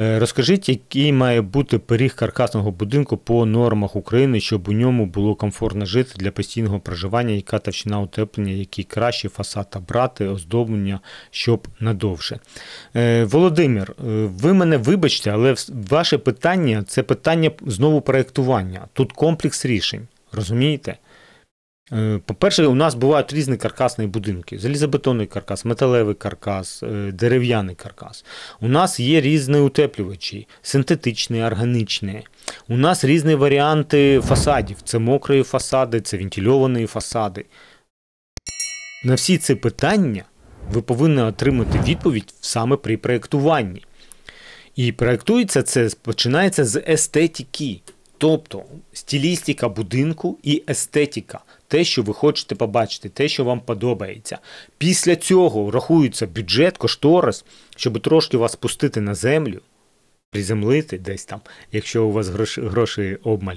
Е, розкажіть, який має бути пиріг каркасного будинку по нормах України, щоб у ньому було комфортно жити для постійного проживання, яка товщина утеплення, які краще фасад та брати, оздоблення, щоб надовше. Е, Володимир, е, ви мене вибачте, але ваше питання це питання знову проєктування. Тут комплекс рішень. Розумієте? Е, по-перше, у нас бувають різні каркасні будинки: залізобетонний каркас, металевий каркас, е, дерев'яний каркас. У нас є різні утеплювачі, синтетичні, органічні. У нас різні варіанти фасадів: це мокрі фасади, це вентильовані фасади. На всі ці питання ви повинні отримати відповідь саме при проєктуванні. І проєктується це починається з естетики. Тобто стилістика будинку і естетика, те, що ви хочете побачити, те, що вам подобається. Після цього рахується бюджет, кошторис, щоб трошки вас пустити на землю, приземлити десь там, якщо у вас гроші обмаль.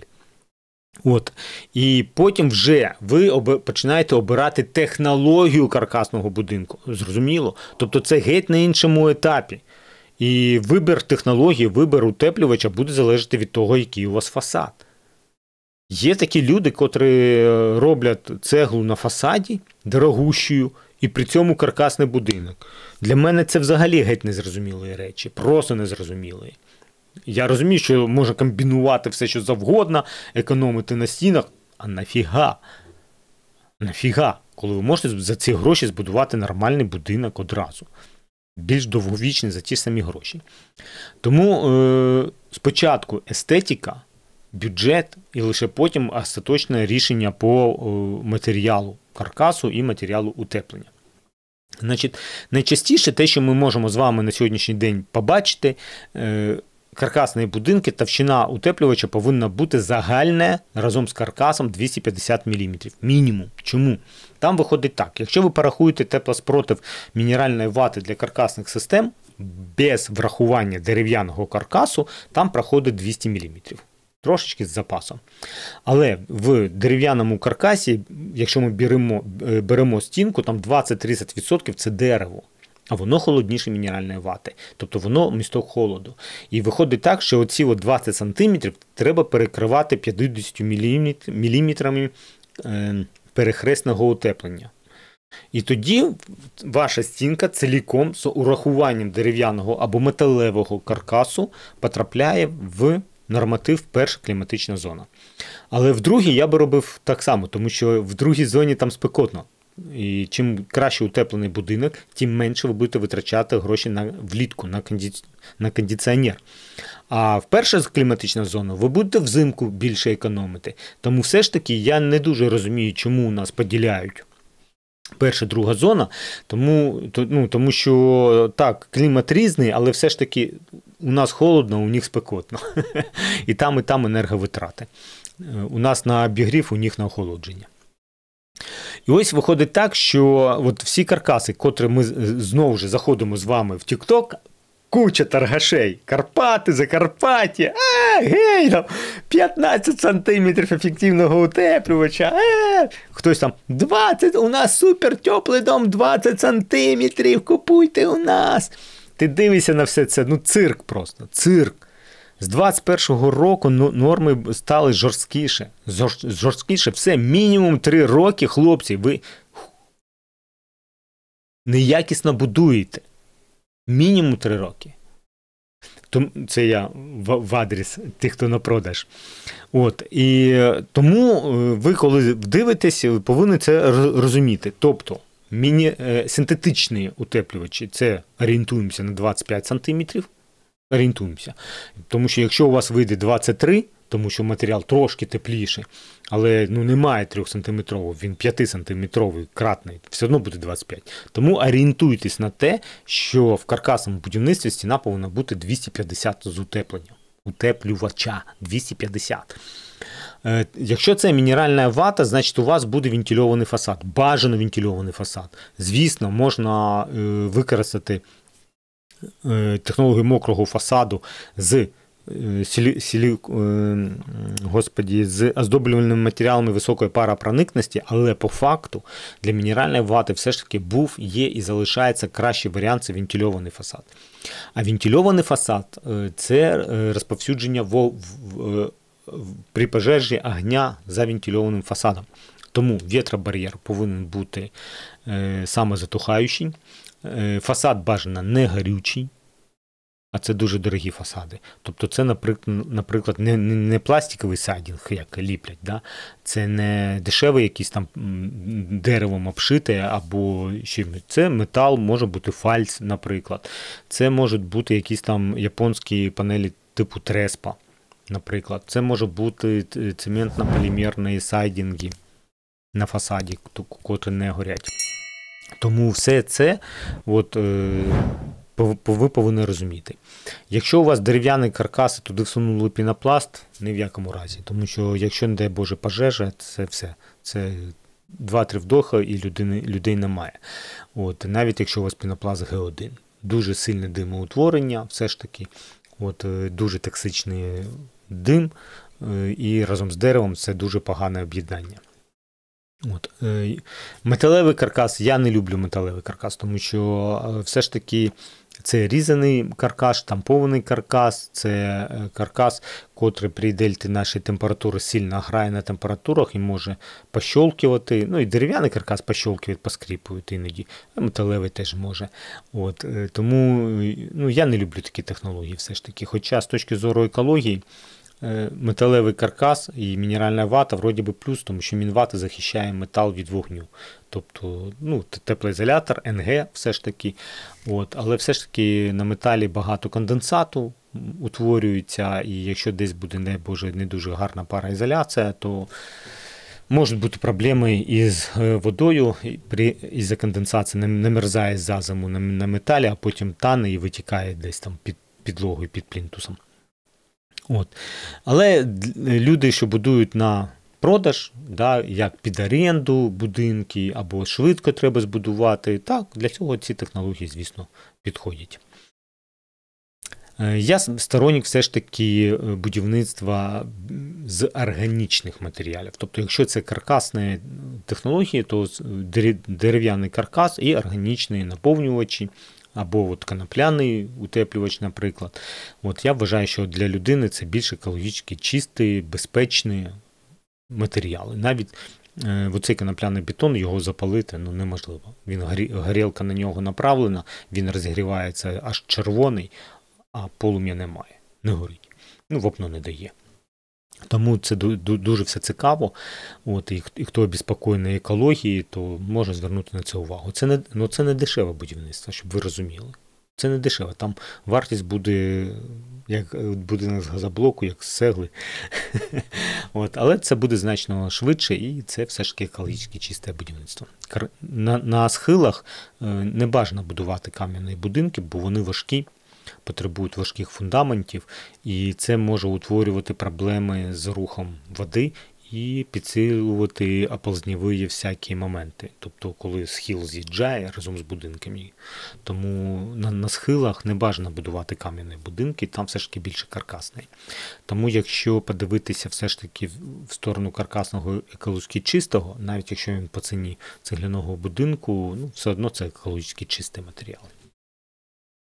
От. І потім вже ви оби, починаєте обирати технологію каркасного будинку. Зрозуміло? Тобто це геть на іншому етапі. І вибір технології, вибір утеплювача буде залежати від того, який у вас фасад. Є такі люди, котрі е, роблять цеглу на фасаді дорогущою, і при цьому каркасний будинок. Для мене це взагалі геть незрозумілі речі, просто незрозумілі. Я розумію, що можна комбінувати все, що завгодно, економити на стінах, а нафіга? Нафіга, коли ви можете за ці гроші збудувати нормальний будинок одразу більш довговічний за ті самі гроші. Тому е, спочатку естетика, бюджет і лише потім остаточне рішення по е, матеріалу каркасу і матеріалу утеплення. Значить, найчастіше те, що ми можемо з вами на сьогоднішній день побачити, е, каркасні будинки товщина утеплювача повинна бути загальна разом з каркасом 250 мм. Мінімум. Чому? Там виходить так: якщо ви порахуєте теплоспротив мінеральної вати для каркасних систем без врахування дерев'яного каркасу, там проходить 200 мм. Трошечки з запасом. Але в дерев'яному каркасі, якщо ми беремо е, беремо стінку, там 20-30% це дерево. А воно холодніше мінеральної вати, тобто воно місто холоду. І виходить так, що оці от 20 см треба перекривати 50 мм е, перехресного утеплення. І тоді ваша стінка ціліком з урахуванням дерев'яного або металевого каркасу потрапляє в норматив перша кліматична зона. Але в другій я би робив так само, тому що в другій зоні там спекотно. І чим краще утеплений будинок, тим менше ви будете витрачати гроші на влітку на конді... на кондиціонер. А вперше кліматична зона, ви будете взимку більше економити. Тому все ж таки я не дуже розумію, чому у нас поділяють. Перша, друга зона, тому ну, тому що так, клімат різний, але все ж таки у нас холодно, у них спекотно. І там, і там енерговитрати. Е, у нас на обігрів, у них на охолодження. І ось виходить так, що от всі каркаси, котрі ми знову ж заходимо з вами в TikTok, Куча торгашей. Карпати, Закарпаття, а, гей, там 15 сантиметрів ефективного утеплювача. А, хтось там 20, у нас супер теплий дом, 20 сантиметрів. Купуйте у нас. Ти дивишся на все це. Ну, цирк просто, цирк. З 21-го року ну, норми стали жорсткіше. Жорсткіше все мінімум 3 роки, хлопці, ви неякісно будуєте. Мінімум 3 роки. це я в адрес тих, хто на продаж. От. І е, тому е, ви, коли дивитесь, повинні це розуміти. Тобто міні е, синтетичні утеплювачі це орієнтуємося на 25 см орієнтуємося. Тому що якщо у вас вийде 23, тому що матеріал трошки тепліший, але ну немає 3 см, він 5 сантиметровий кратний, все одно буде 25. Тому орієнтуйтесь на те, що в каркасному будівництві стіна повинна бути 250 з утепленням. Утеплювача 250. Е, якщо це мінеральна вата, значить у вас буде вентильований фасад, бажано вентильований фасад. Звісно, можна е, використати Е, технологію мокрого фасаду з е, сілі, сілі, е, господі, з оздоблювальними матеріалами високої паропроникності, але по факту для мінеральної вати все ж таки був, є і залишається кращий варіант це вентильований фасад. А вентильований фасад це розповсюдження в, в, в, при пожежі огня за вентильованим фасадом. Тому вітробар'єр повинен бути е, самозатухаючий, е, фасад бажано не горючий, а це дуже дорогі фасади. Тобто, це, наприклад, не не, пластиковий сайдінг, як ліплять, да? це не дешеве якісь там деревом обшите або чимось. Це метал, може бути фальц, наприклад. Це можуть бути якісь там японські панелі типу Треспа, наприклад. Це може бути е, цементно-полімерні сайдінги на фасаді, котрі не горять. Тому все це от, е, ви повинні розуміти. Якщо у вас дерев'яний каркас туди всунули пінопласт, ні в якому разі. Тому що, якщо, не дай Боже, пожежа, це все. Це два-три вдоха і людини, людей немає. От, Навіть якщо у вас пінопласт Г1. Дуже сильне димоутворення, все ж таки, От, е, дуже токсичний дим, е, і разом з деревом це дуже погане об'єднання. От. Е, металевий каркас, я не люблю металевий каркас, тому що е, все ж таки це різаний каркас, штампований каркас, це е, каркас, котрий при дельті нашої температури сильно грає на температурах і може пощолкувати. Ну і дерев'яний каркас пощолкує, поскріпують іноді, металевий теж може. От. Тому ну, я не люблю такі технології. все ж таки. Хоча з точки зору екології. Е, металевий каркас і мінеральна вата вроді би плюс, тому що мінвата захищає метал від вогню. Тобто ну, теплоізолятор, НГ все ж таки. От, Але все ж таки на металі багато конденсату утворюється, і якщо десь буде не, боже, не дуже гарна параізоляція, то Можуть бути проблеми із е, водою, при із-за конденсації не мерзає за зиму на металі, а потім тане і витікає десь там під підлогою, під плінтусом. От. Але люди, що будують на продаж, да, як під оренду будинки, або швидко треба збудувати, так, для цього ці технології, звісно, підходять. Е, я сторонник все ж таки е, будівництва з органічних матеріалів. Тобто, якщо це каркасні технології, то е, дерев'яний каркас і органічні наповнювачі, або от конопляний утеплювач, наприклад. От Я вважаю, що для людини це більш екологічно чистий, безпечний матеріал. Навіть е, оцей конопляний бетон його запалити ну неможливо. Він горілка на нього направлена, він розігрівається аж червоний, а полум'я немає, не горить. Ну, вапно не дає. Тому це дуже все цікаво. От, І хто обіспокоєний екології, то може звернути на це увагу. Це не ну, це не дешеве будівництво, щоб ви розуміли. Це не дешеве. Там вартість буде як будинок з газоблоку, як з сегли. От, Але це буде значно швидше і це все ж таки екологічне чисте будівництво. На на схилах е, не бажано будувати кам'яні будинки, бо вони важкі потребують важких фундаментів, і це може утворювати проблеми з рухом води і підсилювати оползніві всякі моменти. Тобто, коли схил з'їжджає разом з будинками. Тому на на схилах не бажано будувати кам'яні будинки, там все ж таки більше каркасний. Тому, якщо подивитися все ж таки в сторону каркасного екологічно чистого, навіть якщо він по ціні цегляного будинку, ну все одно це екологічно чистий матеріал.